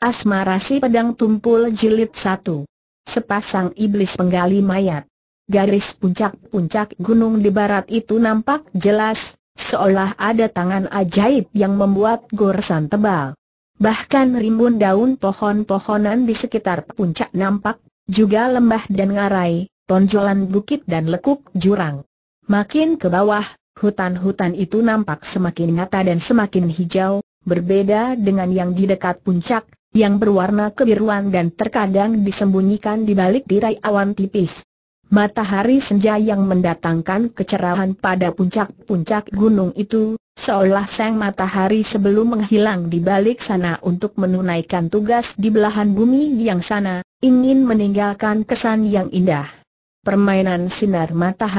Asmara si pedang tumpul jilid satu, Sepasang iblis penggali mayat. Garis puncak-puncak gunung di barat itu nampak jelas, seolah ada tangan ajaib yang membuat goresan tebal. Bahkan rimbun daun pohon-pohonan di sekitar puncak nampak, juga lembah dan ngarai, tonjolan bukit dan lekuk jurang. Makin ke bawah, hutan-hutan itu nampak semakin nyata dan semakin hijau, berbeda dengan yang di dekat puncak, yang berwarna kebiruan dan terkadang disembunyikan di balik tirai awan tipis. Matahari senja yang mendatangkan kecerahan pada puncak-puncak gunung itu, seolah sang matahari sebelum menghilang di balik sana untuk menunaikan tugas di belahan bumi yang sana, ingin meninggalkan kesan yang indah. Permainan sinar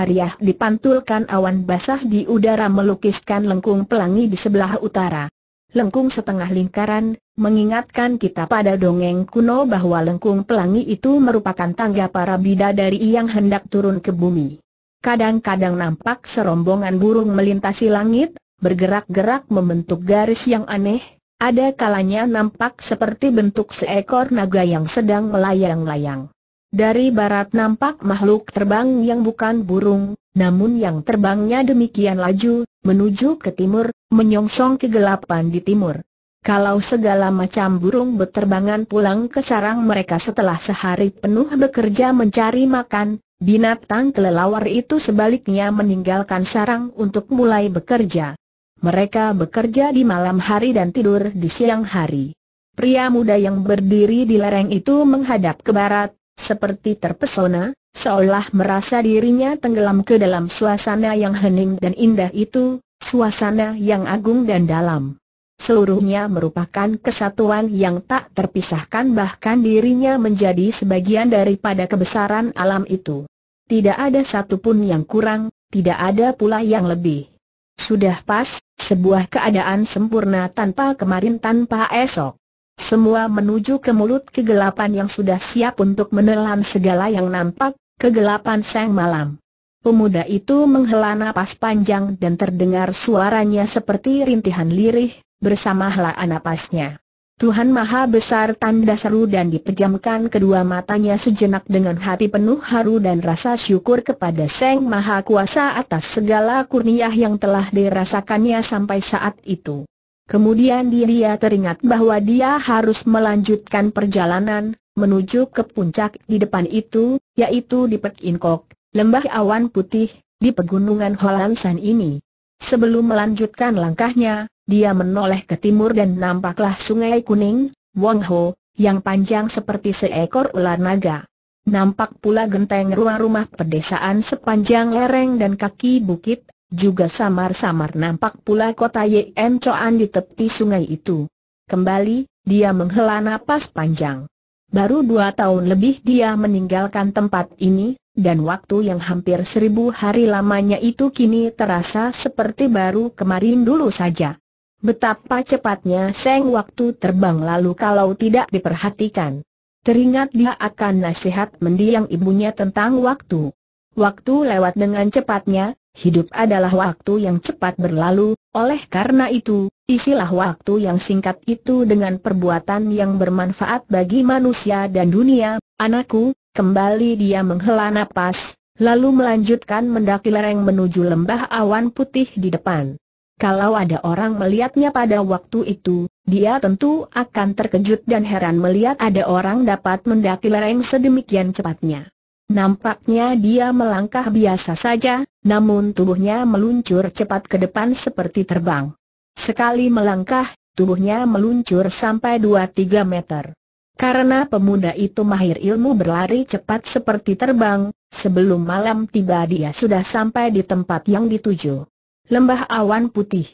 yang dipantulkan awan basah di udara melukiskan lengkung pelangi di sebelah utara lengkung setengah lingkaran, mengingatkan kita pada dongeng kuno bahwa lengkung pelangi itu merupakan tangga para bidadari yang hendak turun ke bumi. Kadang-kadang nampak serombongan burung melintasi langit, bergerak-gerak membentuk garis yang aneh, ada kalanya nampak seperti bentuk seekor naga yang sedang melayang-layang. Dari barat nampak makhluk terbang yang bukan burung, namun yang terbangnya demikian laju, menuju ke timur, menyongsong kegelapan di timur. Kalau segala macam burung berterbangan pulang ke sarang mereka setelah sehari penuh bekerja mencari makan, binatang kelelawar itu sebaliknya meninggalkan sarang untuk mulai bekerja. Mereka bekerja di malam hari dan tidur di siang hari. Pria muda yang berdiri di lereng itu menghadap ke barat, seperti terpesona, seolah merasa dirinya tenggelam ke dalam suasana yang hening dan indah itu, suasana yang agung dan dalam. Seluruhnya merupakan kesatuan yang tak terpisahkan bahkan dirinya menjadi sebagian daripada kebesaran alam itu. Tidak ada satupun yang kurang, tidak ada pula yang lebih. Sudah pas, sebuah keadaan sempurna tanpa kemarin tanpa esok. Semua menuju ke mulut kegelapan yang sudah siap untuk menelan segala yang nampak, kegelapan sang malam. Pemuda itu menghela napas panjang dan terdengar suaranya seperti rintihan lirih, bersama helaan napasnya. Tuhan Maha Besar tanda seru dan dipejamkan kedua matanya sejenak dengan hati penuh haru dan rasa syukur kepada Sang Maha Kuasa atas segala kurniah yang telah dirasakannya sampai saat itu. Kemudian dia teringat bahwa dia harus melanjutkan perjalanan, menuju ke puncak di depan itu, yaitu di Pekinkok, lembah awan putih, di pegunungan Holansan ini. Sebelum melanjutkan langkahnya, dia menoleh ke timur dan nampaklah sungai kuning, Wong Ho, yang panjang seperti seekor ular naga. Nampak pula genteng rumah-rumah pedesaan sepanjang lereng dan kaki bukit, juga samar-samar nampak pula kota Yen Choan di tepi sungai itu. Kembali, dia menghela nafas panjang. Baru dua tahun lebih dia meninggalkan tempat ini, dan waktu yang hampir seribu hari lamanya itu kini terasa seperti baru kemarin dulu saja. Betapa cepatnya seng waktu terbang lalu kalau tidak diperhatikan. Teringat dia akan nasihat mendiang ibunya tentang waktu. Waktu lewat dengan cepatnya, Hidup adalah waktu yang cepat berlalu, oleh karena itu, isilah waktu yang singkat itu dengan perbuatan yang bermanfaat bagi manusia dan dunia, anakku, kembali dia menghela napas, lalu melanjutkan mendaki lereng menuju lembah awan putih di depan. Kalau ada orang melihatnya pada waktu itu, dia tentu akan terkejut dan heran melihat ada orang dapat mendaki lereng sedemikian cepatnya. Nampaknya dia melangkah biasa saja, namun tubuhnya meluncur cepat ke depan seperti terbang. Sekali melangkah, tubuhnya meluncur sampai 2-3 meter. Karena pemuda itu mahir ilmu berlari cepat seperti terbang, sebelum malam tiba dia sudah sampai di tempat yang dituju. Lembah Awan Putih.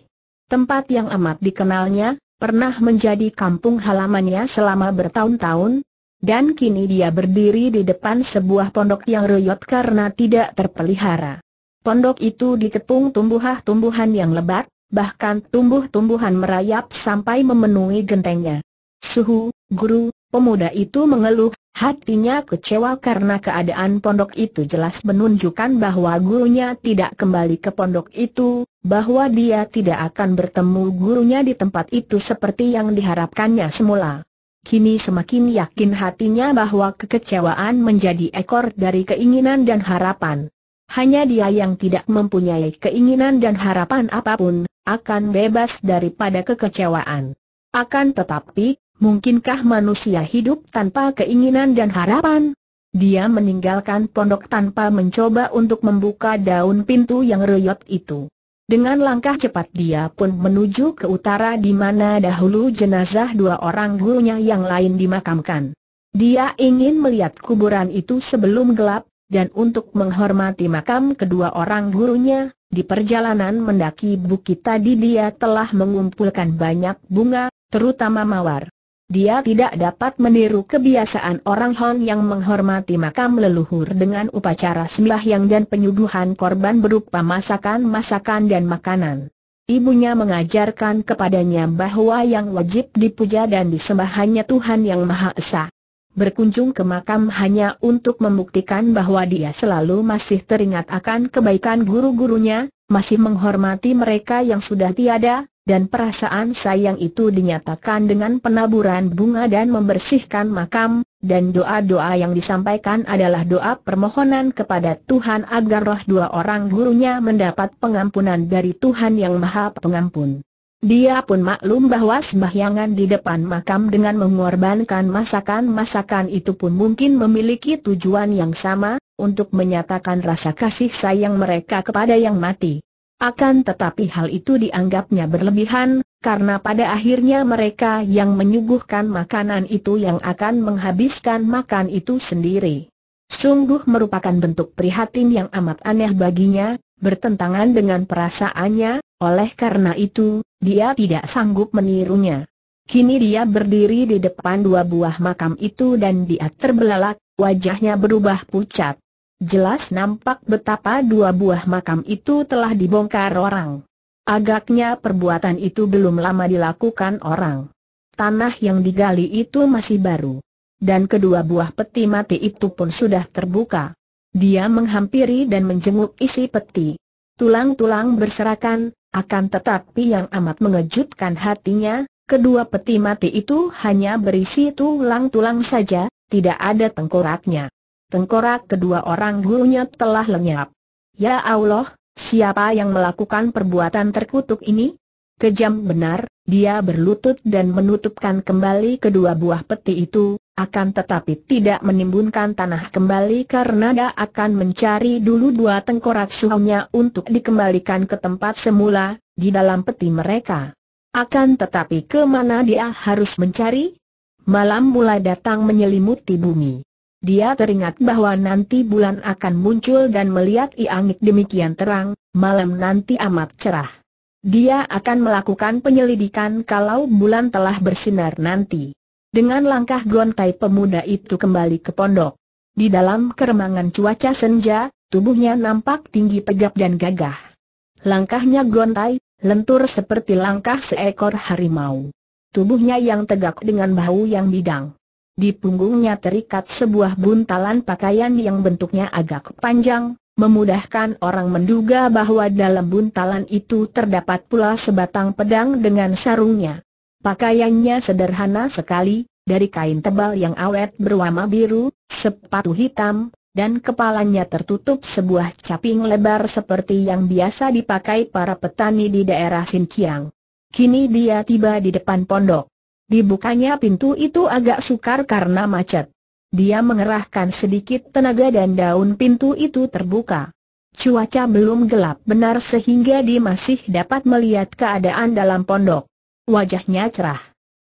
Tempat yang amat dikenalnya, pernah menjadi kampung halamannya selama bertahun-tahun, dan kini dia berdiri di depan sebuah pondok yang reyot karena tidak terpelihara. Pondok itu dikepung tumbuh-tumbuhan yang lebat, bahkan tumbuh-tumbuhan merayap sampai memenuhi gentengnya. Suhu, guru, pemuda itu mengeluh, hatinya kecewa karena keadaan pondok itu jelas menunjukkan bahwa gurunya tidak kembali ke pondok itu, bahwa dia tidak akan bertemu gurunya di tempat itu seperti yang diharapkannya semula. Kini semakin yakin hatinya bahwa kekecewaan menjadi ekor dari keinginan dan harapan. Hanya dia yang tidak mempunyai keinginan dan harapan apapun, akan bebas daripada kekecewaan. Akan tetapi, mungkinkah manusia hidup tanpa keinginan dan harapan? Dia meninggalkan pondok tanpa mencoba untuk membuka daun pintu yang reyot itu. Dengan langkah cepat dia pun menuju ke utara di mana dahulu jenazah dua orang gurunya yang lain dimakamkan. Dia ingin melihat kuburan itu sebelum gelap, dan untuk menghormati makam kedua orang gurunya, di perjalanan mendaki bukit tadi dia telah mengumpulkan banyak bunga, terutama mawar. Dia tidak dapat meniru kebiasaan orang Hong yang menghormati makam leluhur dengan upacara sembahyang dan penyuguhan korban berupa masakan-masakan dan makanan. Ibunya mengajarkan kepadanya bahwa yang wajib dipuja dan disembah hanya Tuhan Yang Maha Esa. Berkunjung ke makam hanya untuk membuktikan bahwa dia selalu masih teringat akan kebaikan guru-gurunya, masih menghormati mereka yang sudah tiada, dan perasaan sayang itu dinyatakan dengan penaburan bunga dan membersihkan makam, dan doa-doa yang disampaikan adalah doa permohonan kepada Tuhan agar roh dua orang gurunya mendapat pengampunan dari Tuhan yang Maha Pengampun. Dia pun maklum bahwa sembahyangan di depan makam dengan mengorbankan masakan-masakan itu pun mungkin memiliki tujuan yang sama, untuk menyatakan rasa kasih sayang mereka kepada yang mati. Akan tetapi hal itu dianggapnya berlebihan, karena pada akhirnya mereka yang menyuguhkan makanan itu yang akan menghabiskan makan itu sendiri. Sungguh merupakan bentuk prihatin yang amat aneh baginya, bertentangan dengan perasaannya, oleh karena itu, dia tidak sanggup menirunya. Kini dia berdiri di depan dua buah makam itu dan dia terbelalak, wajahnya berubah pucat. Jelas nampak betapa dua buah makam itu telah dibongkar orang. Agaknya perbuatan itu belum lama dilakukan orang. Tanah yang digali itu masih baru. Dan kedua buah peti mati itu pun sudah terbuka. Dia menghampiri dan menjenguk isi peti. Tulang-tulang berserakan, akan tetapi yang amat mengejutkan hatinya, kedua peti mati itu hanya berisi tulang-tulang saja, tidak ada tengkoraknya tengkorak kedua orang gurunya telah lenyap. Ya Allah, siapa yang melakukan perbuatan terkutuk ini? Kejam benar, dia berlutut dan menutupkan kembali kedua buah peti itu, akan tetapi tidak menimbunkan tanah kembali karena dia akan mencari dulu dua tengkorak suhunya untuk dikembalikan ke tempat semula, di dalam peti mereka. Akan tetapi kemana dia harus mencari? Malam mulai datang menyelimuti bumi. Dia teringat bahwa nanti bulan akan muncul dan melihat iangit demikian terang, malam nanti amat cerah. Dia akan melakukan penyelidikan kalau bulan telah bersinar nanti. Dengan langkah gontai pemuda itu kembali ke pondok. Di dalam keremangan cuaca senja, tubuhnya nampak tinggi tegap dan gagah. Langkahnya gontai, lentur seperti langkah seekor harimau. Tubuhnya yang tegak dengan bahu yang bidang. Di punggungnya terikat sebuah buntalan pakaian yang bentuknya agak panjang, memudahkan orang menduga bahwa dalam buntalan itu terdapat pula sebatang pedang dengan sarungnya. Pakaiannya sederhana sekali, dari kain tebal yang awet berwarna biru, sepatu hitam, dan kepalanya tertutup sebuah caping lebar seperti yang biasa dipakai para petani di daerah Sinkiang. Kini dia tiba di depan pondok. Dibukanya pintu itu agak sukar karena macet. Dia mengerahkan sedikit tenaga dan daun pintu itu terbuka. Cuaca belum gelap benar sehingga dia masih dapat melihat keadaan dalam pondok. Wajahnya cerah.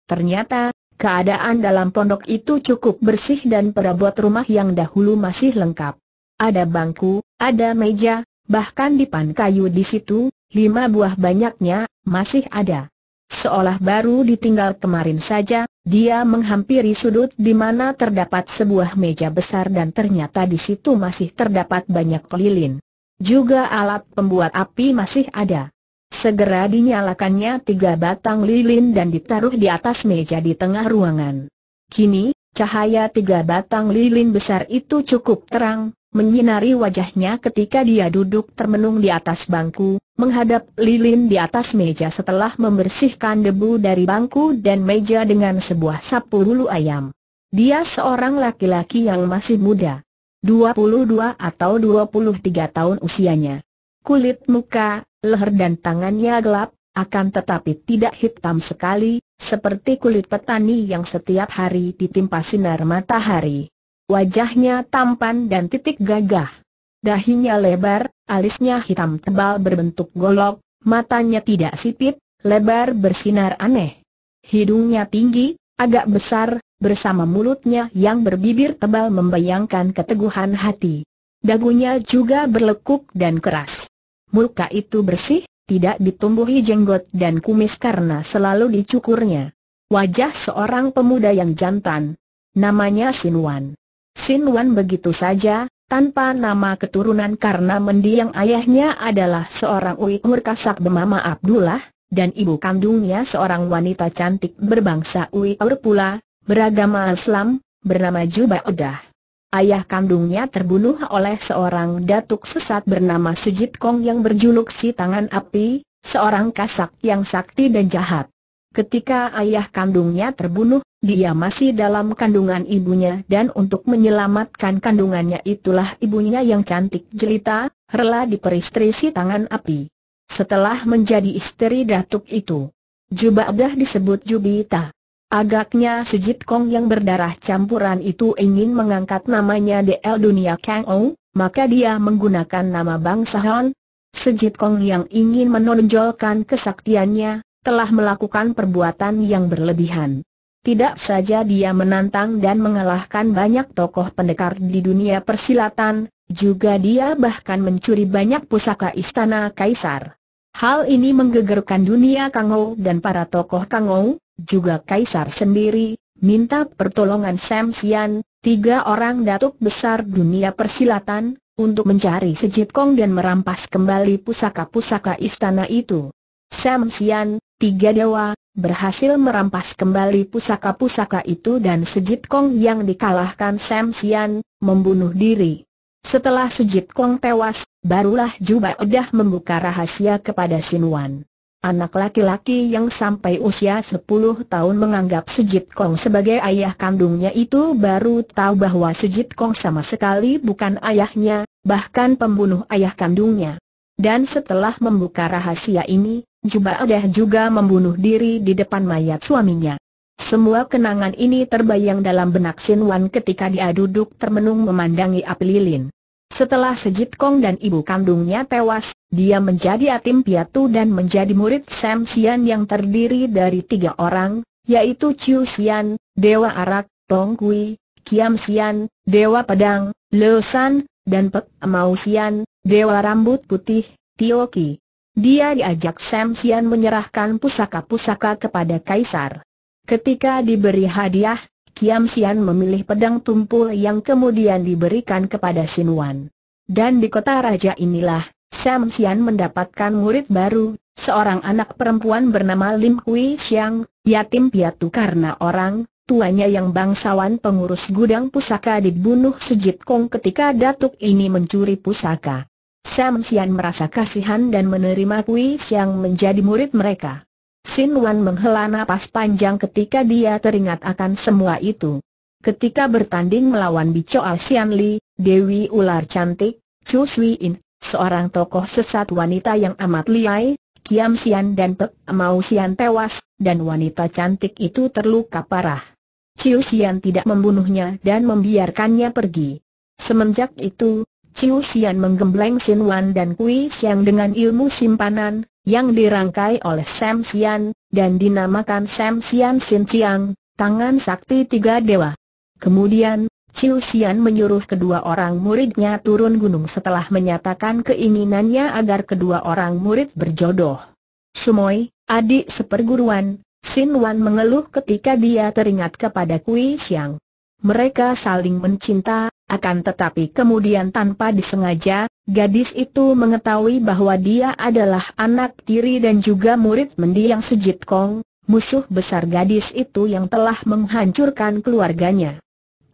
Ternyata, keadaan dalam pondok itu cukup bersih dan perabot rumah yang dahulu masih lengkap. Ada bangku, ada meja, bahkan dipan kayu di situ, lima buah banyaknya, masih ada. Seolah baru ditinggal kemarin saja, dia menghampiri sudut di mana terdapat sebuah meja besar dan ternyata di situ masih terdapat banyak lilin. Juga alat pembuat api masih ada. Segera dinyalakannya tiga batang lilin dan ditaruh di atas meja di tengah ruangan. Kini, cahaya tiga batang lilin besar itu cukup terang, menyinari wajahnya ketika dia duduk termenung di atas bangku, menghadap lilin di atas meja setelah membersihkan debu dari bangku dan meja dengan sebuah sapu bulu ayam. Dia seorang laki-laki yang masih muda. 22 atau 23 tahun usianya. Kulit muka, leher dan tangannya gelap, akan tetapi tidak hitam sekali, seperti kulit petani yang setiap hari ditimpa sinar matahari. Wajahnya tampan dan titik gagah. Dahinya lebar, alisnya hitam tebal berbentuk golok, matanya tidak sipit, lebar bersinar aneh. Hidungnya tinggi, agak besar, bersama mulutnya yang berbibir tebal membayangkan keteguhan hati. Dagunya juga berlekuk dan keras. Muka itu bersih, tidak ditumbuhi jenggot dan kumis karena selalu dicukurnya. Wajah seorang pemuda yang jantan. Namanya Sinwan. Sin Wan begitu saja, tanpa nama keturunan karena mendiang ayahnya adalah seorang Uighur kasak bernama Abdullah, dan ibu kandungnya seorang wanita cantik berbangsa Uighur pula, beragama Islam, bernama Udah. Ayah kandungnya terbunuh oleh seorang datuk sesat bernama Sujit Kong yang berjuluk si tangan api, seorang kasak yang sakti dan jahat. Ketika ayah kandungnya terbunuh, dia masih dalam kandungan ibunya dan untuk menyelamatkan kandungannya itulah ibunya yang cantik jelita, rela diperistri si tangan api. Setelah menjadi istri datuk itu, Jubadah disebut Jubita. Agaknya Sujit Kong yang berdarah campuran itu ingin mengangkat namanya DL Dunia Kang Ou, maka dia menggunakan nama bangsa Sahon. Sujit Kong yang ingin menonjolkan kesaktiannya, telah melakukan perbuatan yang berlebihan. Tidak saja dia menantang dan mengalahkan banyak tokoh pendekar di dunia persilatan, juga dia bahkan mencuri banyak pusaka istana kaisar. Hal ini menggegerkan dunia Kangou dan para tokoh Kangou, juga kaisar sendiri, minta pertolongan Sam Sian, tiga orang datuk besar dunia persilatan, untuk mencari Sejit Kong dan merampas kembali pusaka-pusaka istana itu. Sam Sian, tiga dewa, berhasil merampas kembali pusaka-pusaka itu dan Sejit Kong yang dikalahkan Sam Sian, membunuh diri. Setelah Sejit Kong tewas, barulah Juba Edah membuka rahasia kepada Sin Wan, Anak laki-laki yang sampai usia 10 tahun menganggap Sejit Kong sebagai ayah kandungnya itu baru tahu bahwa Sejit Kong sama sekali bukan ayahnya, bahkan pembunuh ayah kandungnya. Dan setelah membuka rahasia ini, Juba Adah juga membunuh diri di depan mayat suaminya. Semua kenangan ini terbayang dalam benak Sin Wan ketika dia duduk termenung memandangi api lilin. Setelah Sejit Kong dan ibu kandungnya tewas, dia menjadi atim piatu dan menjadi murid Sam Sian yang terdiri dari tiga orang, yaitu Chiu Sian, Dewa Arak, Tong Kui, Kiam Sian, Dewa Pedang, Leo San, dan Pek Mau Sian, Dewa Rambut Putih, Tio Ki. Dia diajak Sam Sian menyerahkan pusaka-pusaka kepada Kaisar. Ketika diberi hadiah, Kiam Sian memilih pedang tumpul yang kemudian diberikan kepada Sinuan. Dan di kota raja inilah, Sam Sian mendapatkan murid baru, seorang anak perempuan bernama Lim Hui Xiang, yatim piatu karena orang tuanya yang bangsawan pengurus gudang pusaka dibunuh Sejit Kong ketika datuk ini mencuri pusaka. Sam Sian merasa kasihan dan menerima Kui Siang menjadi murid mereka. Sin Wan menghela nafas panjang ketika dia teringat akan semua itu. Ketika bertanding melawan Al Sian Li, Dewi Ular Cantik, Chu Sui In, seorang tokoh sesat wanita yang amat liai, Kiam Sian dan Pek Mau Sian tewas, dan wanita cantik itu terluka parah. Chiu Sian tidak membunuhnya dan membiarkannya pergi. Semenjak itu, Chiu Xian menggembleng Sin Wan dan Kui Xiang dengan ilmu simpanan, yang dirangkai oleh Sam Xian, dan dinamakan Sam Xian Sin Chiang, tangan sakti tiga dewa. Kemudian, Chiu Xian menyuruh kedua orang muridnya turun gunung setelah menyatakan keinginannya agar kedua orang murid berjodoh. Sumoi, adik seperguruan, Sin Wan mengeluh ketika dia teringat kepada Kui Xiang. Mereka saling mencinta, akan tetapi kemudian tanpa disengaja, gadis itu mengetahui bahwa dia adalah anak tiri dan juga murid mendiang Sejit Kong, musuh besar gadis itu yang telah menghancurkan keluarganya.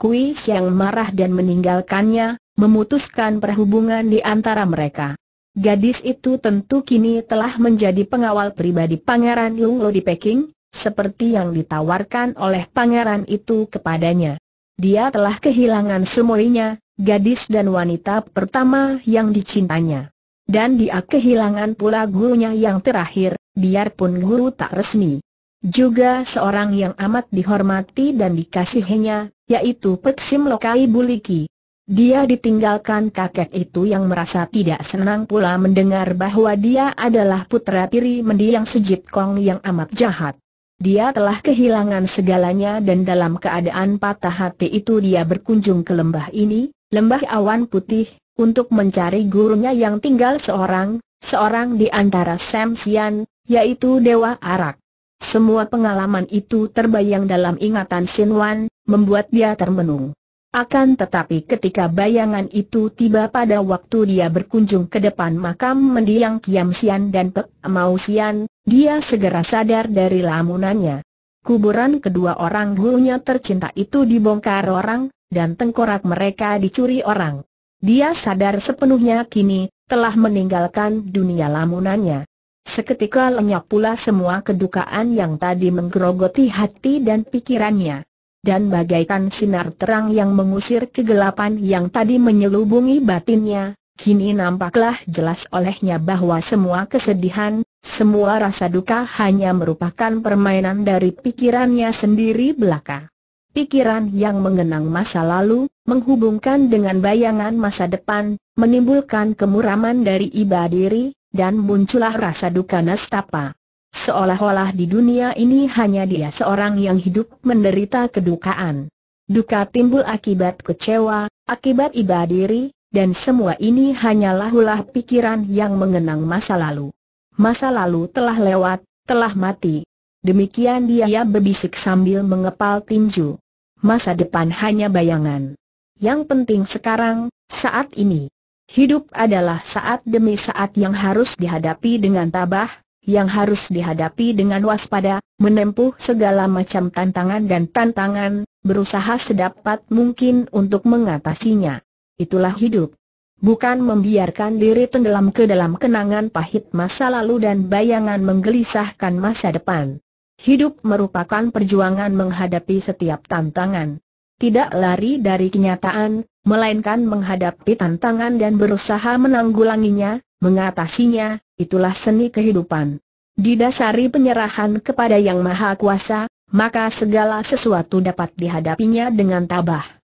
Kui Xiang marah dan meninggalkannya, memutuskan perhubungan di antara mereka. Gadis itu tentu kini telah menjadi pengawal pribadi Pangeran Yung Lo di Peking, seperti yang ditawarkan oleh pangeran itu kepadanya. Dia telah kehilangan semuanya, gadis dan wanita pertama yang dicintanya. Dan dia kehilangan pula gurunya yang terakhir, biarpun guru tak resmi. Juga seorang yang amat dihormati dan dikasihinya, yaitu Peksim Lokai Buliki. Dia ditinggalkan kakek itu yang merasa tidak senang pula mendengar bahwa dia adalah putra tiri mendiang Sujit Kong yang amat jahat. Dia telah kehilangan segalanya dan dalam keadaan patah hati itu dia berkunjung ke lembah ini, lembah awan putih, untuk mencari gurunya yang tinggal seorang, seorang di antara Sam Sian, yaitu Dewa Arak. Semua pengalaman itu terbayang dalam ingatan Sin Wan, membuat dia termenung. Akan tetapi ketika bayangan itu tiba pada waktu dia berkunjung ke depan makam mendiang Kiam Sian dan Pek Mau Sian, dia segera sadar dari lamunannya. Kuburan kedua orang gurunya tercinta itu dibongkar orang, dan tengkorak mereka dicuri orang. Dia sadar sepenuhnya kini, telah meninggalkan dunia lamunannya. Seketika lenyap pula semua kedukaan yang tadi menggerogoti hati dan pikirannya. Dan bagaikan sinar terang yang mengusir kegelapan yang tadi menyelubungi batinnya, kini nampaklah jelas olehnya bahwa semua kesedihan, semua rasa duka hanya merupakan permainan dari pikirannya sendiri belaka. Pikiran yang mengenang masa lalu, menghubungkan dengan bayangan masa depan, menimbulkan kemuraman dari iba diri, dan muncullah rasa duka nestapa. Seolah-olah di dunia ini hanya dia seorang yang hidup menderita kedukaan. Duka timbul akibat kecewa, akibat iba diri, dan semua ini hanyalah ulah pikiran yang mengenang masa lalu. Masa lalu telah lewat, telah mati. Demikian dia berbisik sambil mengepal tinju. Masa depan hanya bayangan. Yang penting sekarang, saat ini. Hidup adalah saat demi saat yang harus dihadapi dengan tabah, yang harus dihadapi dengan waspada, menempuh segala macam tantangan dan tantangan, berusaha sedapat mungkin untuk mengatasinya. Itulah hidup bukan membiarkan diri tenggelam ke dalam kenangan pahit masa lalu dan bayangan menggelisahkan masa depan. Hidup merupakan perjuangan menghadapi setiap tantangan. Tidak lari dari kenyataan, melainkan menghadapi tantangan dan berusaha menanggulanginya, mengatasinya, itulah seni kehidupan. Didasari penyerahan kepada Yang Maha Kuasa, maka segala sesuatu dapat dihadapinya dengan tabah.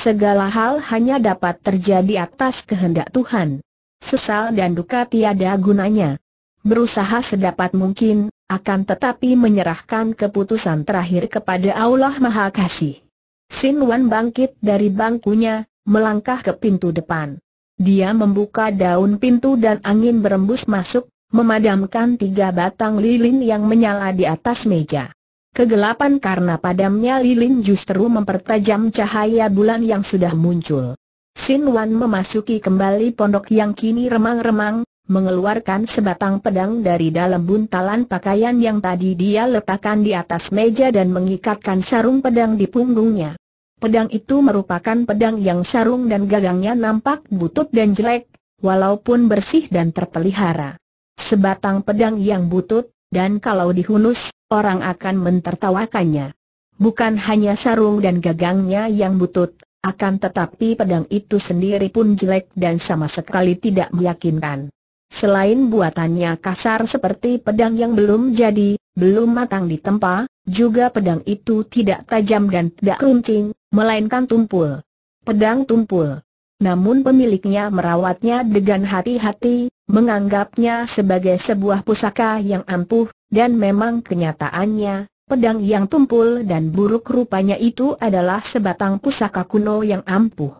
Segala hal hanya dapat terjadi atas kehendak Tuhan. Sesal dan duka tiada gunanya. Berusaha sedapat mungkin, akan tetapi menyerahkan keputusan terakhir kepada Allah Maha Kasih. Sin Wan bangkit dari bangkunya, melangkah ke pintu depan. Dia membuka daun pintu dan angin berembus masuk, memadamkan tiga batang lilin yang menyala di atas meja. Kegelapan karena padamnya lilin justru mempertajam cahaya bulan yang sudah muncul. Sin Wan memasuki kembali pondok yang kini remang-remang, mengeluarkan sebatang pedang dari dalam buntalan pakaian yang tadi dia letakkan di atas meja dan mengikatkan sarung pedang di punggungnya. Pedang itu merupakan pedang yang sarung dan gagangnya nampak butut dan jelek, walaupun bersih dan terpelihara. Sebatang pedang yang butut, dan kalau dihunus, orang akan mentertawakannya. Bukan hanya sarung dan gagangnya yang butut, akan tetapi pedang itu sendiri pun jelek dan sama sekali tidak meyakinkan. Selain buatannya kasar seperti pedang yang belum jadi, belum matang ditempa, juga pedang itu tidak tajam dan tidak runcing, melainkan tumpul. Pedang tumpul. Namun pemiliknya merawatnya dengan hati-hati, menganggapnya sebagai sebuah pusaka yang ampuh, dan memang kenyataannya, pedang yang tumpul dan buruk rupanya itu adalah sebatang pusaka kuno yang ampuh.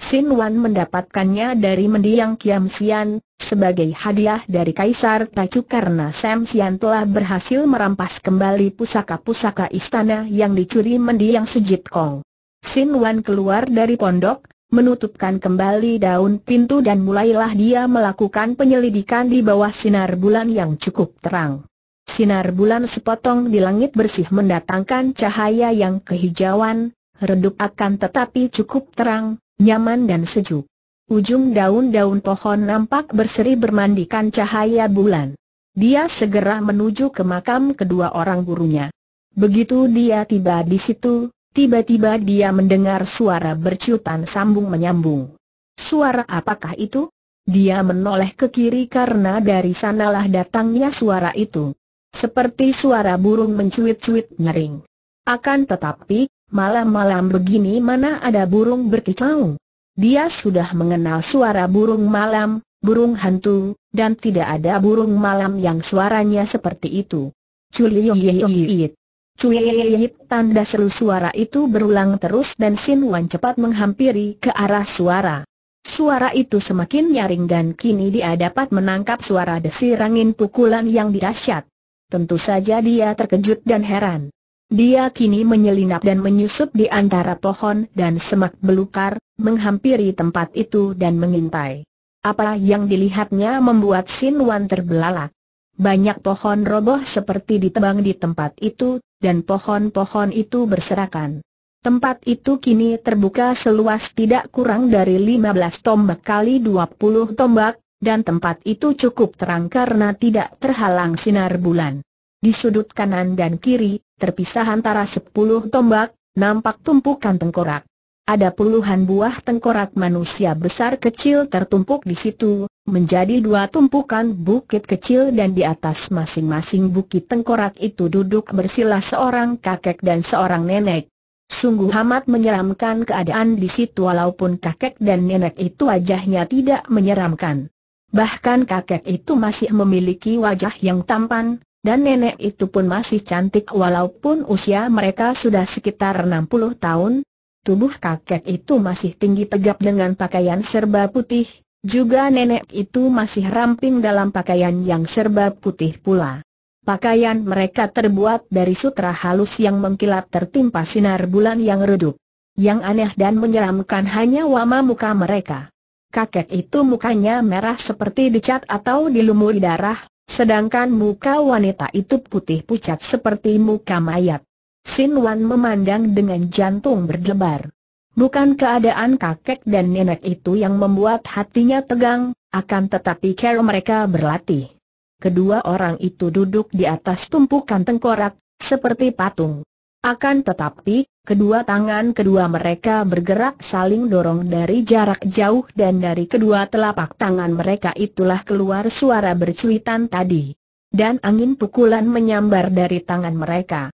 Sin Wan mendapatkannya dari mendiang Kiam Sian, sebagai hadiah dari Kaisar Tacu karena Sam Sian telah berhasil merampas kembali pusaka-pusaka istana yang dicuri mendiang Sejit Kong. Sin Wan keluar dari pondok, menutupkan kembali daun pintu dan mulailah dia melakukan penyelidikan di bawah sinar bulan yang cukup terang. Sinar bulan sepotong di langit bersih mendatangkan cahaya yang kehijauan, redup akan tetapi cukup terang, nyaman dan sejuk. Ujung daun-daun pohon nampak berseri bermandikan cahaya bulan. Dia segera menuju ke makam kedua orang gurunya. Begitu dia tiba di situ, tiba-tiba dia mendengar suara bercutan sambung menyambung. Suara apakah itu? Dia menoleh ke kiri karena dari sanalah datangnya suara itu. Seperti suara burung mencuit-cuit ngering. Akan tetapi, malam-malam begini mana ada burung berkicau? Dia sudah mengenal suara burung malam, burung hantu, dan tidak ada burung malam yang suaranya seperti itu. Culiyoyiyoyit. Cuiyiit tanda seru suara itu berulang terus dan Sin Wan cepat menghampiri ke arah suara. Suara itu semakin nyaring dan kini dia dapat menangkap suara desir angin pukulan yang dirasyat. Tentu saja dia terkejut dan heran. Dia kini menyelinap dan menyusup di antara pohon dan semak belukar, menghampiri tempat itu dan mengintai. Apa yang dilihatnya membuat Sin Wan terbelalak. Banyak pohon roboh seperti ditebang di tempat itu, dan pohon-pohon itu berserakan. Tempat itu kini terbuka seluas tidak kurang dari 15 tombak kali 20 tombak, dan tempat itu cukup terang karena tidak terhalang sinar bulan. Di sudut kanan dan kiri, terpisah antara sepuluh tombak, nampak tumpukan tengkorak. Ada puluhan buah tengkorak manusia besar kecil tertumpuk di situ, menjadi dua tumpukan bukit kecil dan di atas masing-masing bukit tengkorak itu duduk bersila seorang kakek dan seorang nenek. Sungguh amat menyeramkan keadaan di situ walaupun kakek dan nenek itu wajahnya tidak menyeramkan. Bahkan kakek itu masih memiliki wajah yang tampan, dan nenek itu pun masih cantik walaupun usia mereka sudah sekitar 60 tahun. Tubuh kakek itu masih tinggi tegap dengan pakaian serba putih, juga nenek itu masih ramping dalam pakaian yang serba putih pula. Pakaian mereka terbuat dari sutra halus yang mengkilap tertimpa sinar bulan yang redup. Yang aneh dan menyeramkan hanya wama muka mereka kakek itu mukanya merah seperti dicat atau dilumuri darah, sedangkan muka wanita itu putih pucat seperti muka mayat. Sin Wan memandang dengan jantung berdebar. Bukan keadaan kakek dan nenek itu yang membuat hatinya tegang, akan tetapi kalau mereka berlatih. Kedua orang itu duduk di atas tumpukan tengkorak, seperti patung. Akan tetapi, Kedua tangan kedua mereka bergerak saling dorong dari jarak jauh dan dari kedua telapak tangan mereka itulah keluar suara bercuitan tadi. Dan angin pukulan menyambar dari tangan mereka.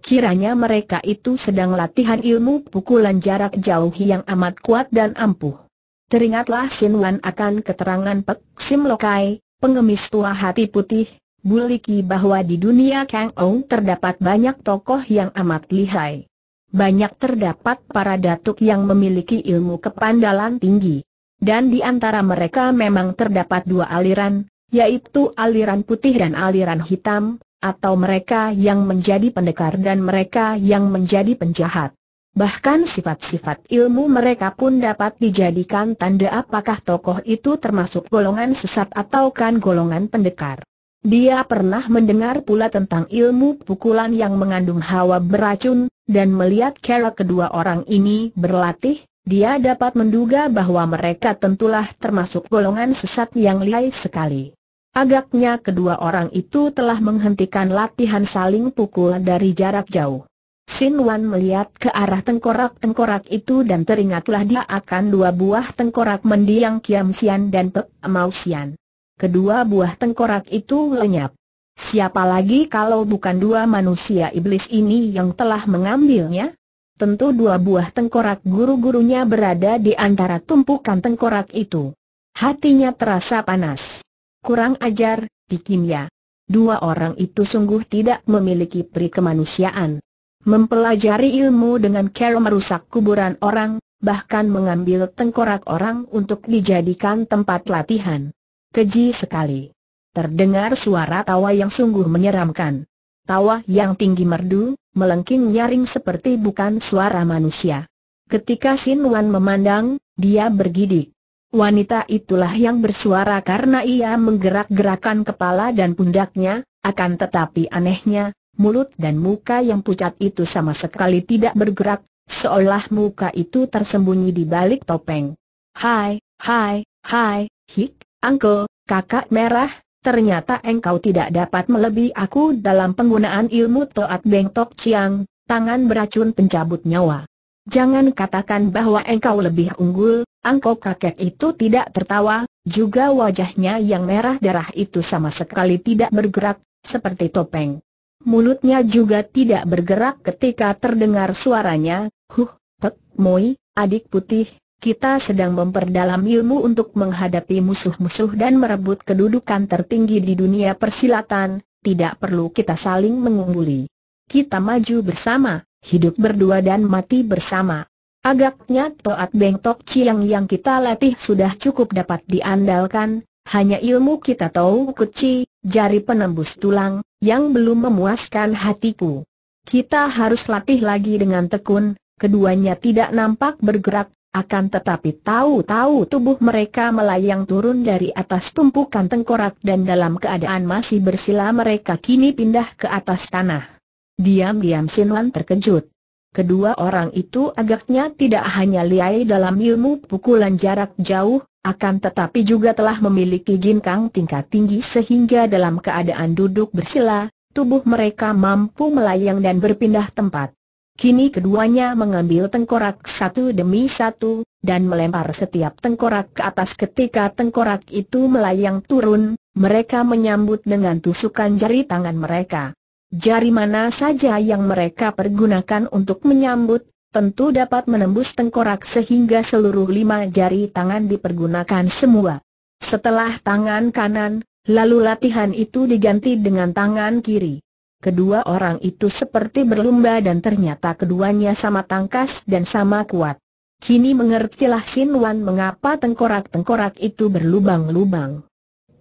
Kiranya mereka itu sedang latihan ilmu pukulan jarak jauh yang amat kuat dan ampuh. Teringatlah Sin Wan akan keterangan Pek Sim Lokai, pengemis tua hati putih, Buliki bahwa di dunia Kang Ong terdapat banyak tokoh yang amat lihai banyak terdapat para datuk yang memiliki ilmu kepandalan tinggi. Dan di antara mereka memang terdapat dua aliran, yaitu aliran putih dan aliran hitam, atau mereka yang menjadi pendekar dan mereka yang menjadi penjahat. Bahkan sifat-sifat ilmu mereka pun dapat dijadikan tanda apakah tokoh itu termasuk golongan sesat atau kan golongan pendekar. Dia pernah mendengar pula tentang ilmu pukulan yang mengandung hawa beracun, dan melihat cara kedua orang ini berlatih, dia dapat menduga bahwa mereka tentulah termasuk golongan sesat yang lihai sekali. Agaknya kedua orang itu telah menghentikan latihan saling pukul dari jarak jauh. Sin Wan melihat ke arah tengkorak-tengkorak itu dan teringatlah dia akan dua buah tengkorak mendiang Kiam Sian dan Pek Mau Sian kedua buah tengkorak itu lenyap. Siapa lagi kalau bukan dua manusia iblis ini yang telah mengambilnya? Tentu dua buah tengkorak guru-gurunya berada di antara tumpukan tengkorak itu. Hatinya terasa panas. Kurang ajar, pikirnya. Dua orang itu sungguh tidak memiliki peri kemanusiaan. Mempelajari ilmu dengan cara merusak kuburan orang, bahkan mengambil tengkorak orang untuk dijadikan tempat latihan. Keji sekali. Terdengar suara tawa yang sungguh menyeramkan. Tawa yang tinggi merdu, melengking nyaring seperti bukan suara manusia. Ketika Sin Wan memandang, dia bergidik. Wanita itulah yang bersuara karena ia menggerak gerakan kepala dan pundaknya, akan tetapi anehnya, mulut dan muka yang pucat itu sama sekali tidak bergerak, seolah muka itu tersembunyi di balik topeng. Hai, hai, hai, hik, Angkel, kakak merah, ternyata engkau tidak dapat melebihi aku dalam penggunaan ilmu Toat Beng Tok Chiang, tangan beracun pencabut nyawa. Jangan katakan bahwa engkau lebih unggul, angkau kakek itu tidak tertawa, juga wajahnya yang merah darah itu sama sekali tidak bergerak, seperti topeng. Mulutnya juga tidak bergerak ketika terdengar suaranya, huh, tek, moi, adik putih, kita sedang memperdalam ilmu untuk menghadapi musuh-musuh dan merebut kedudukan tertinggi di dunia persilatan, tidak perlu kita saling mengungguli. Kita maju bersama, hidup berdua dan mati bersama. Agaknya Toat Beng Tok Chiang yang kita latih sudah cukup dapat diandalkan, hanya ilmu kita tahu kuci, jari penembus tulang, yang belum memuaskan hatiku. Kita harus latih lagi dengan tekun, keduanya tidak nampak bergerak, akan tetapi tahu-tahu tubuh mereka melayang turun dari atas tumpukan tengkorak dan dalam keadaan masih bersila mereka kini pindah ke atas tanah. Diam-diam Sinwan terkejut. Kedua orang itu agaknya tidak hanya liai dalam ilmu pukulan jarak jauh, akan tetapi juga telah memiliki ginkang tingkat tinggi sehingga dalam keadaan duduk bersila, tubuh mereka mampu melayang dan berpindah tempat. Kini keduanya mengambil tengkorak satu demi satu, dan melempar setiap tengkorak ke atas ketika tengkorak itu melayang turun, mereka menyambut dengan tusukan jari tangan mereka. Jari mana saja yang mereka pergunakan untuk menyambut, tentu dapat menembus tengkorak sehingga seluruh lima jari tangan dipergunakan semua. Setelah tangan kanan, lalu latihan itu diganti dengan tangan kiri. Kedua orang itu seperti berlumba dan ternyata keduanya sama tangkas dan sama kuat. Kini mengertilah Sin Wan mengapa tengkorak-tengkorak itu berlubang-lubang.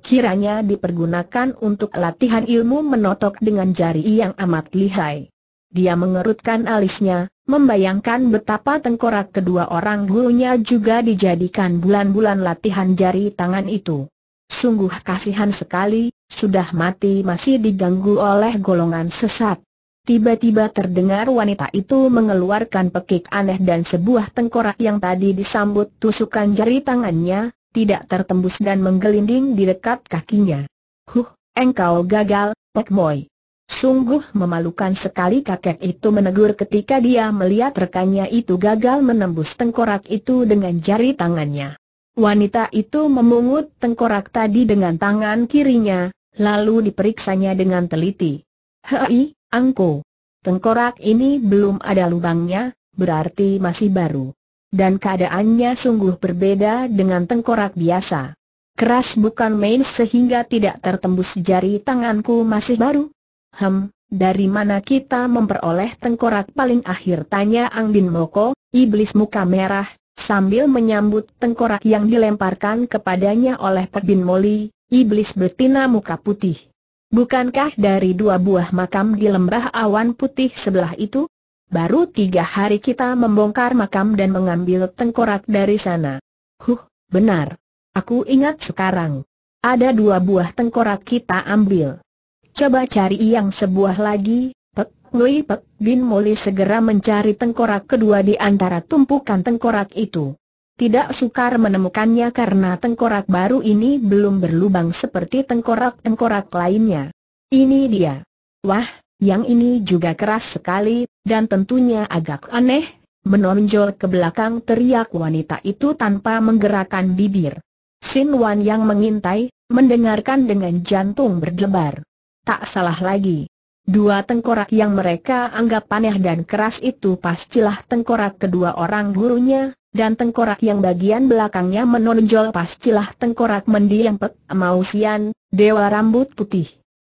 Kiranya dipergunakan untuk latihan ilmu menotok dengan jari yang amat lihai. Dia mengerutkan alisnya, membayangkan betapa tengkorak kedua orang gurunya juga dijadikan bulan-bulan latihan jari tangan itu. Sungguh kasihan sekali, sudah mati masih diganggu oleh golongan sesat. Tiba-tiba terdengar wanita itu mengeluarkan pekik aneh dan sebuah tengkorak yang tadi disambut tusukan jari tangannya, tidak tertembus dan menggelinding di dekat kakinya. Huh, engkau gagal, Pek Moy. Sungguh memalukan sekali kakek itu menegur ketika dia melihat rekannya itu gagal menembus tengkorak itu dengan jari tangannya. Wanita itu memungut tengkorak tadi dengan tangan kirinya, Lalu diperiksanya dengan teliti. Hei, angko. Tengkorak ini belum ada lubangnya, berarti masih baru. Dan keadaannya sungguh berbeda dengan tengkorak biasa. Keras bukan main sehingga tidak tertembus jari tanganku masih baru. Hem, dari mana kita memperoleh tengkorak paling akhir tanya Angbin Moko, iblis muka merah, sambil menyambut tengkorak yang dilemparkan kepadanya oleh Bin Moli, iblis betina muka putih. Bukankah dari dua buah makam di lembah awan putih sebelah itu? Baru tiga hari kita membongkar makam dan mengambil tengkorak dari sana. Huh, benar. Aku ingat sekarang. Ada dua buah tengkorak kita ambil. Coba cari yang sebuah lagi, Pek Lui Pek Bin Moli segera mencari tengkorak kedua di antara tumpukan tengkorak itu. Tidak sukar menemukannya karena tengkorak baru ini belum berlubang seperti tengkorak-tengkorak lainnya. Ini dia. Wah, yang ini juga keras sekali, dan tentunya agak aneh, menonjol ke belakang teriak wanita itu tanpa menggerakkan bibir. Sin Wan yang mengintai, mendengarkan dengan jantung berdebar. Tak salah lagi. Dua tengkorak yang mereka anggap aneh dan keras itu pastilah tengkorak kedua orang gurunya, dan tengkorak yang bagian belakangnya menonjol pastilah tengkorak mendiang Pek Mausian, dewa rambut putih.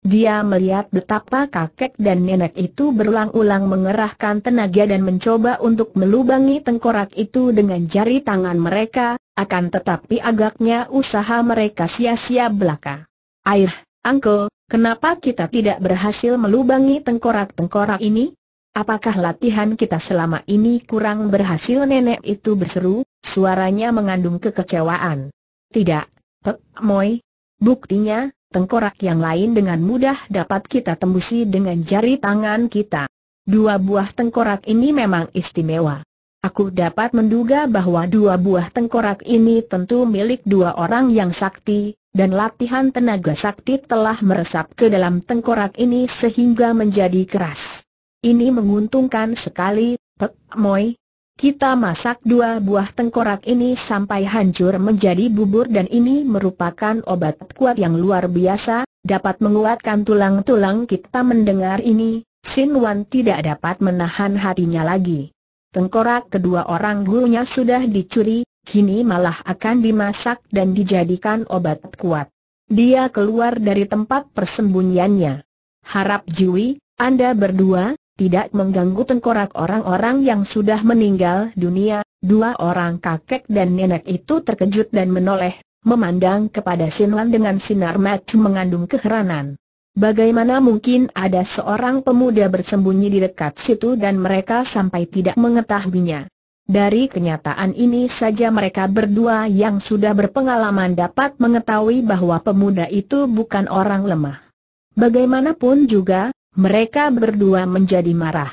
Dia melihat betapa kakek dan nenek itu berulang-ulang mengerahkan tenaga dan mencoba untuk melubangi tengkorak itu dengan jari tangan mereka, akan tetapi agaknya usaha mereka sia-sia belaka. Air, uncle, kenapa kita tidak berhasil melubangi tengkorak-tengkorak ini? Apakah latihan kita selama ini kurang berhasil nenek itu berseru, suaranya mengandung kekecewaan. Tidak, Pek Moi. Buktinya, tengkorak yang lain dengan mudah dapat kita tembusi dengan jari tangan kita. Dua buah tengkorak ini memang istimewa. Aku dapat menduga bahwa dua buah tengkorak ini tentu milik dua orang yang sakti, dan latihan tenaga sakti telah meresap ke dalam tengkorak ini sehingga menjadi keras. Ini menguntungkan sekali, Pek Moi. Kita masak dua buah tengkorak ini sampai hancur menjadi bubur dan ini merupakan obat kuat yang luar biasa, dapat menguatkan tulang-tulang kita mendengar ini, Sin Wan tidak dapat menahan hatinya lagi. Tengkorak kedua orang gurunya sudah dicuri, kini malah akan dimasak dan dijadikan obat kuat. Dia keluar dari tempat persembunyiannya. Harap Jui, Anda berdua, tidak mengganggu tengkorak orang-orang yang sudah meninggal dunia. Dua orang kakek dan nenek itu terkejut dan menoleh, memandang kepada Sinlan dengan sinar mata mengandung keheranan. Bagaimana mungkin ada seorang pemuda bersembunyi di dekat situ dan mereka sampai tidak mengetahuinya? Dari kenyataan ini saja mereka berdua yang sudah berpengalaman dapat mengetahui bahwa pemuda itu bukan orang lemah. Bagaimanapun juga, mereka berdua menjadi marah.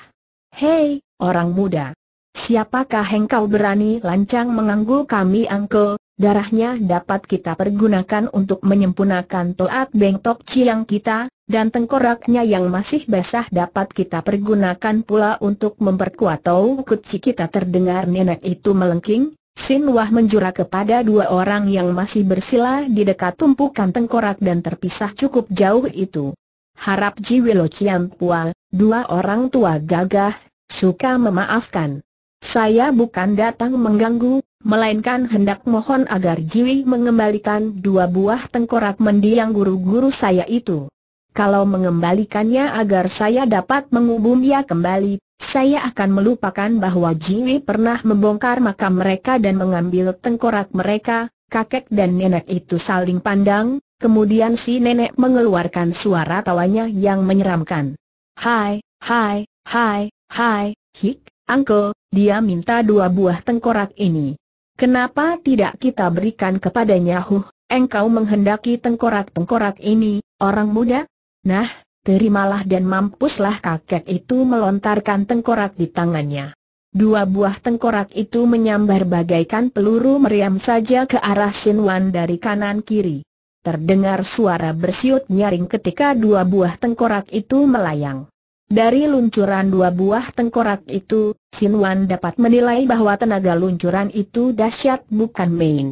Hei, orang muda. Siapakah engkau berani lancang mengganggu kami angkel? Darahnya dapat kita pergunakan untuk menyempurnakan toat bengtok ciang kita, dan tengkoraknya yang masih basah dapat kita pergunakan pula untuk memperkuat tau kutsi kita terdengar nenek itu melengking, Sin Wah menjura kepada dua orang yang masih bersila di dekat tumpukan tengkorak dan terpisah cukup jauh itu harap Chiang Ciampual, dua orang tua gagah, suka memaafkan. Saya bukan datang mengganggu, melainkan hendak mohon agar Jiwi mengembalikan dua buah tengkorak mendiang guru-guru saya itu. Kalau mengembalikannya agar saya dapat mengubum dia kembali, saya akan melupakan bahwa Jiwi pernah membongkar makam mereka dan mengambil tengkorak mereka, kakek dan nenek itu saling pandang, Kemudian si nenek mengeluarkan suara tawanya yang menyeramkan. Hai, hai, hai, hai, hik, angko, dia minta dua buah tengkorak ini. Kenapa tidak kita berikan kepadanya huh, engkau menghendaki tengkorak-tengkorak ini, orang muda? Nah, terimalah dan mampuslah kakek itu melontarkan tengkorak di tangannya. Dua buah tengkorak itu menyambar bagaikan peluru meriam saja ke arah Sinwan dari kanan kiri terdengar suara bersiut nyaring ketika dua buah tengkorak itu melayang. Dari luncuran dua buah tengkorak itu, Wan dapat menilai bahwa tenaga luncuran itu dahsyat bukan main.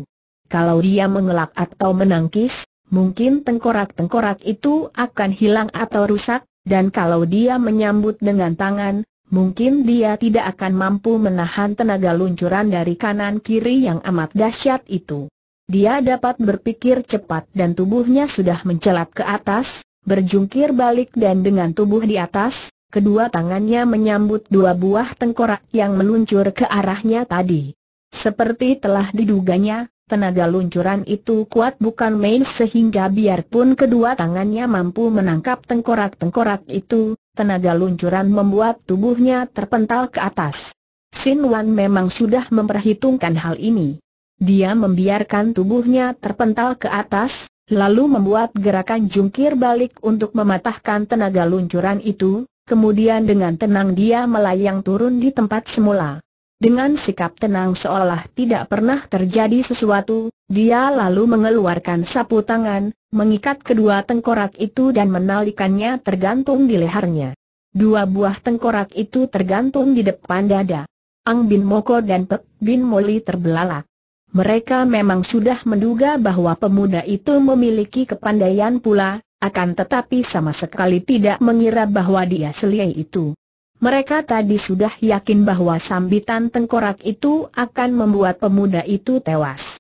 Kalau dia mengelak atau menangkis, mungkin tengkorak-tengkorak itu akan hilang atau rusak, dan kalau dia menyambut dengan tangan, Mungkin dia tidak akan mampu menahan tenaga luncuran dari kanan kiri yang amat dahsyat itu. Dia dapat berpikir cepat dan tubuhnya sudah mencelat ke atas, berjungkir balik dan dengan tubuh di atas, kedua tangannya menyambut dua buah tengkorak yang meluncur ke arahnya tadi. Seperti telah diduganya, tenaga luncuran itu kuat bukan main sehingga biarpun kedua tangannya mampu menangkap tengkorak-tengkorak itu, tenaga luncuran membuat tubuhnya terpental ke atas. Sin Wan memang sudah memperhitungkan hal ini. Dia membiarkan tubuhnya terpental ke atas, lalu membuat gerakan jungkir balik untuk mematahkan tenaga luncuran itu, kemudian dengan tenang dia melayang turun di tempat semula. Dengan sikap tenang seolah tidak pernah terjadi sesuatu, dia lalu mengeluarkan sapu tangan, mengikat kedua tengkorak itu dan menalikannya tergantung di lehernya. Dua buah tengkorak itu tergantung di depan dada. Ang Bin Moko dan Pek Bin Moli terbelalak. Mereka memang sudah menduga bahwa pemuda itu memiliki kepandaian pula, akan tetapi sama sekali tidak mengira bahwa dia selia itu. Mereka tadi sudah yakin bahwa sambitan tengkorak itu akan membuat pemuda itu tewas.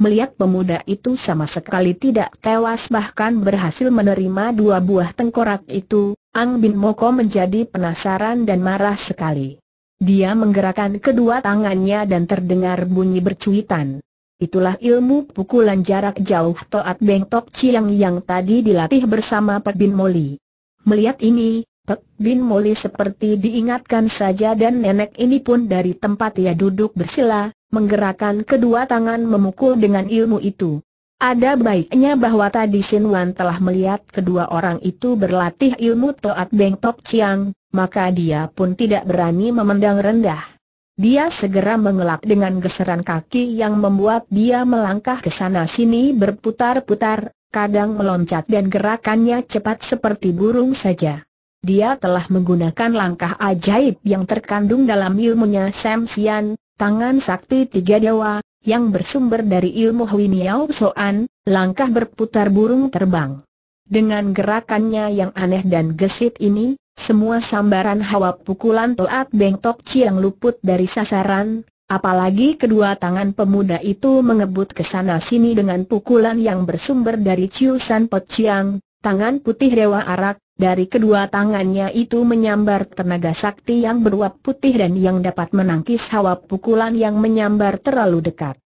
Melihat pemuda itu sama sekali tidak tewas bahkan berhasil menerima dua buah tengkorak itu, Ang Bin Moko menjadi penasaran dan marah sekali. Dia menggerakkan kedua tangannya dan terdengar bunyi bercuitan. Itulah ilmu pukulan jarak jauh Toat Beng Tok Chiang yang tadi dilatih bersama Pek Bin Moli. Melihat ini, Pek Bin Moli seperti diingatkan saja dan nenek ini pun dari tempat ia duduk bersila, menggerakkan kedua tangan memukul dengan ilmu itu. Ada baiknya bahwa tadi Sin Wan telah melihat kedua orang itu berlatih ilmu Toat Beng Tok Chiang, maka dia pun tidak berani memandang rendah. Dia segera mengelak dengan geseran kaki yang membuat dia melangkah ke sana sini berputar-putar, kadang meloncat dan gerakannya cepat seperti burung saja. Dia telah menggunakan langkah ajaib yang terkandung dalam ilmunya Sam Sian, tangan sakti tiga dewa, yang bersumber dari ilmu Hui Niao Soan, langkah berputar burung terbang. Dengan gerakannya yang aneh dan gesit ini, semua sambaran hawa pukulan Toat Beng Tok Chiang luput dari sasaran, apalagi kedua tangan pemuda itu mengebut ke sana sini dengan pukulan yang bersumber dari Chiu San Pot Chiang, Tangan putih Dewa Arak, dari kedua tangannya itu menyambar tenaga sakti yang beruap putih dan yang dapat menangkis hawa pukulan yang menyambar terlalu dekat.